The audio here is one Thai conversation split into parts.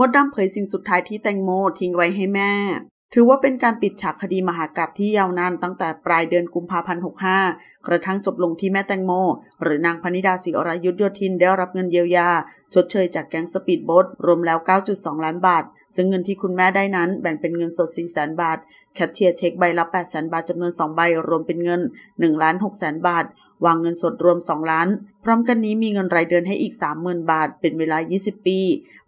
มดดำเผยสิ่งสุดท้ายที่แตงโมทิ้งไว้ให้แม่ ถือว่าเป็นการปิดฉากคดีมหากราบที่ยาวนานตั้งแต่ปลายเดือนกุมภาพันธ์65 กระทั่งจบลงที่แม่แตงโมหรือนางพนิดาศิรยุทธโยธินได้รับเงินเยียวยา ชดเชยจากแก๊งสปีดโบ๊ทรวมแล้ว 9.2 ล้านบาท ซึ่งเงินที่คุณแม่ได้นั้นแบ่งเป็นเงินสด 4 0 0 0 0 0 บาท แคชเชียร์เช็คใบละ8 0 0 0 0 0 บาทจำนวน 2 ใบรวมเป็นเงิน1ล้าน6 0 0 0 0 บาทวางเงินสดรวม 2 ล้าน พร้อมกันนี้มีเงินรายเดือนให้อีก 30,000 บาทเป็นเวลา 20 ปี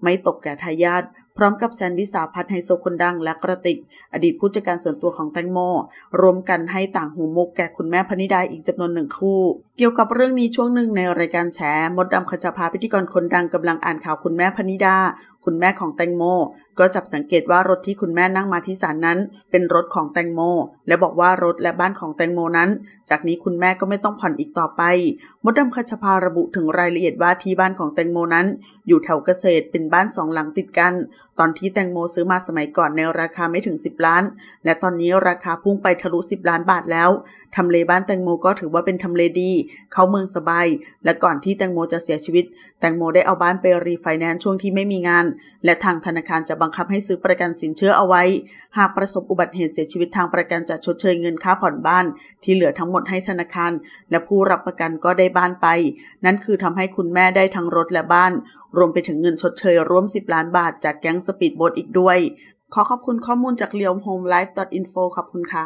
ไม่ตกแก่ทายาทร้อมกับแซนดิสาพัฒไฮโซคนดังและกระติก อดีตผู้จัดการส่วนตัวของแตงโมรวมกันให้ต่างหูมุกแก่คุณแม่พนิดาอีกจำนวนหนึ่งคู่ เกี่ยวกับเรื่องนี้ช่วงหนึ่งในรายการแฉมดดาขจาภาพิธีกรคนดังกำลังอ่านข่าวคุณแม่พนิดา คุณแม่ของแตงโม ก็จับสังเกตว่ารถที่คุณแม่นั่งมาที่ศาลนั้น เป็นรถของแตงโม และบอกว่ารถและบ้านของแตงโมนั้น จากนี้คุณแม่ก็ไม่ต้องผ่อนอีกต่อไป มดดาขจาภาระบุถึงรายละเอียดว่าที่บ้านของแตงโมนั้น อยู่แถวเกษตรเป็นบ้านสองหลังติดกันตอนที่แตงโมซื้อมาสมัยก่อนในราคาไม่ถึง 10 ล้าน และตอนนี้ราคาพุ่งไปทะลุ10 ล้านบาทแล้วทำเลบ้านแตงโมก็ถือว่าเป็นทำเลดี เข้าเมืองสบาย และก่อนที่แตงโมจะเสียชีวิต แตงโมได้เอาบ้านไปรีไฟแนนซ์ช่วงที่ไม่มีงาน และทางธนาคารจะบังคับให้ซื้อประกันสินเชื่อเอาไว้ หากประสบอุบัติเหตุเสียชีวิตทางประกันจะชดเชยเงินค่าผ่อนบ้าน ที่เหลือทั้งหมดให้ธนาคาร และผู้รับประกันก็ได้บ้านไป นั่นคือทำให้คุณแม่ได้ทั้งรถและบ้าน รวมไปถึงเงินชดเชยร่วม10ล้านบาทจากแก๊งสสปีดโบ๊ทอีกด้วย ขอขอบคุณข้อมูลจากเรียวโฮมไลฟ์ดออทินโฟขอบคุณค่ะ